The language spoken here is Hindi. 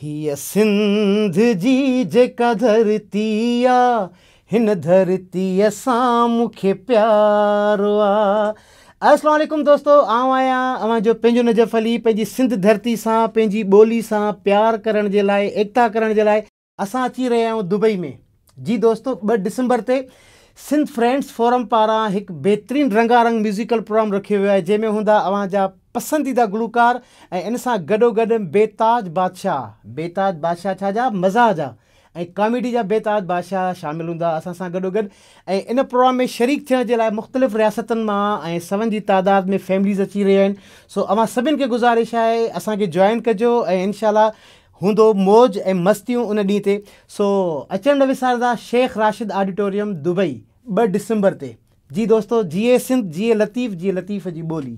हिय सिंध जी जेका धरती आ हिन धरती सां मूंखे प्यारो आहे असलम दोस्तो आउं आहियां अवां पंहिंजो नजफ़ अली पंहिंजी सिंध धरती सां पंहिंजी ॿोली सां प्यार करण जे लाइ एकता करण जे लाइ असां अची रहिया आहियूं दुबई में जी दोस्तो ॿ डिसंबर ते सिंध फ्रेंड्स फोरम पारां हिकु बहितरीनु रंगारंग म्यूज़िकल प्रोग्राम रखियो वियो आहे जंहिंमें हूंदा अवां पसंदीदा गुलूकार ऐं इन सां गॾोगॾु गड़ बेताज बादशाह बेताज बादशाह छा जा मज़ा जा कॉमेडी जा बेताज बादशाह शामिल हूँ असा गडो गॾोगॾु गड़। इन प्रोग्राम में शरीक थे मुख़्तलिफ़ रियासत मां ऐं सवनि तादाद में फैमिलीज़ अची रहा सो अवां सभिनि खे गुज़ारिश आहे असांखे जॉइन कजो इनशाला हों मौज ए मस्तियूं उन ॾींहं सो अचणु न शेख राशिद ऑडिटोरियम दुबई ब डिसंबर से जी दोस्तों जिए सिंध जिए लतीफ़ जीए लतीफ़ की बोली